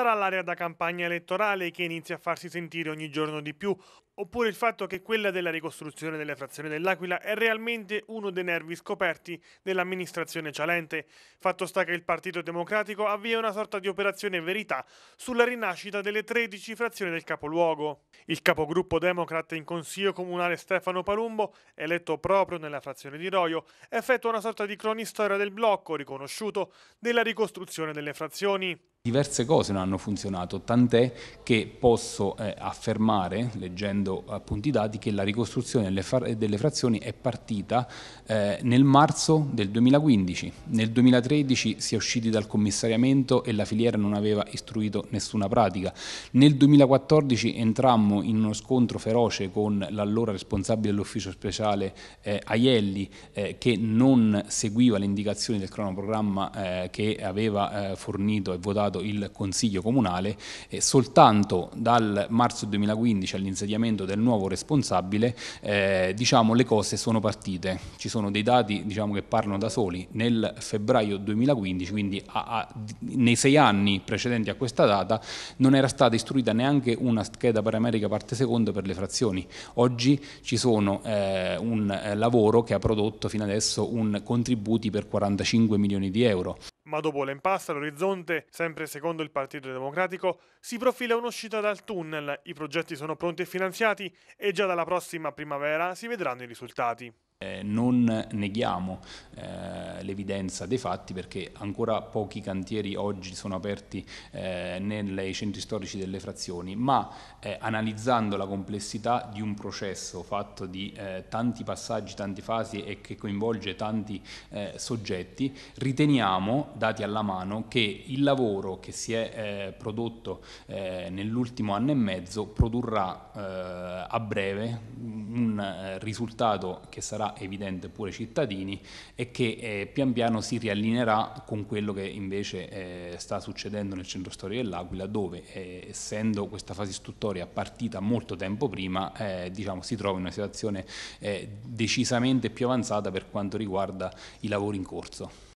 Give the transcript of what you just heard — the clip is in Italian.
sarà l'area da campagna elettorale che inizia a farsi sentire ogni giorno di più, oppure il fatto che quella della ricostruzione delle frazioni dell'Aquila è realmente uno dei nervi scoperti dell'amministrazione cialente. Fatto sta che il Partito Democratico avvia una sorta di operazione verità sulla rinascita delle 13 frazioni del capoluogo. Il capogruppo democrat in consiglio comunale Stefano Palumbo, eletto proprio nella frazione di Roio, effettua una sorta di cronistoria del blocco riconosciuto della ricostruzione delle frazioni. Diverse cose non hanno funzionato, tant'è che posso eh, affermare, leggendo fornendo appunto i dati che la ricostruzione delle, frazioni è partita eh, nel marzo del 2015. Nel 2013 si è usciti dal commissariamento e la filiera non aveva istruito nessuna pratica. Nel 2014 entrammo in uno scontro feroce con l'allora responsabile dell'ufficio speciale eh, Aielli eh, che non seguiva le indicazioni del cronoprogramma eh, che aveva eh, fornito e votato il Consiglio Comunale. soltanto dal marzo 2015 all'insediamento insediamento del nuovo responsabile, eh, diciamo, le cose sono partite. Ci sono dei dati diciamo, che parlano da soli. Nel febbraio 2015, quindi a, a, nei sei anni precedenti a questa data, non era stata istruita neanche una scheda paramerica parte seconda per le frazioni. Oggi ci sono eh, un eh, lavoro che ha prodotto fino adesso un contributi per 45 milioni di euro. Ma dopo l'impasto all'orizzonte, sempre secondo il Partito Democratico, si profila un'uscita dal tunnel, i progetti sono pronti e finanziati e già dalla prossima primavera si vedranno i risultati. Eh, non neghiamo eh, l'evidenza dei fatti perché ancora pochi cantieri oggi sono aperti eh, nei centri storici delle frazioni, ma eh, analizzando la complessità di un processo fatto di eh, tanti passaggi, tante fasi e che coinvolge tanti soggetti, riteniamo, dati alla mano, che il lavoro che si è prodotto nell'ultimo anno e mezzo produrrà a breve un risultato che sarà evidente pure ai cittadini e che eh, pian piano si riallinerà con quello che invece eh, sta succedendo nel centro storico dell'Aquila dove eh, essendo questa fase istruttoria partita molto tempo prima eh, diciamo, si trova in una situazione eh, decisamente più avanzata per quanto riguarda i lavori in corso.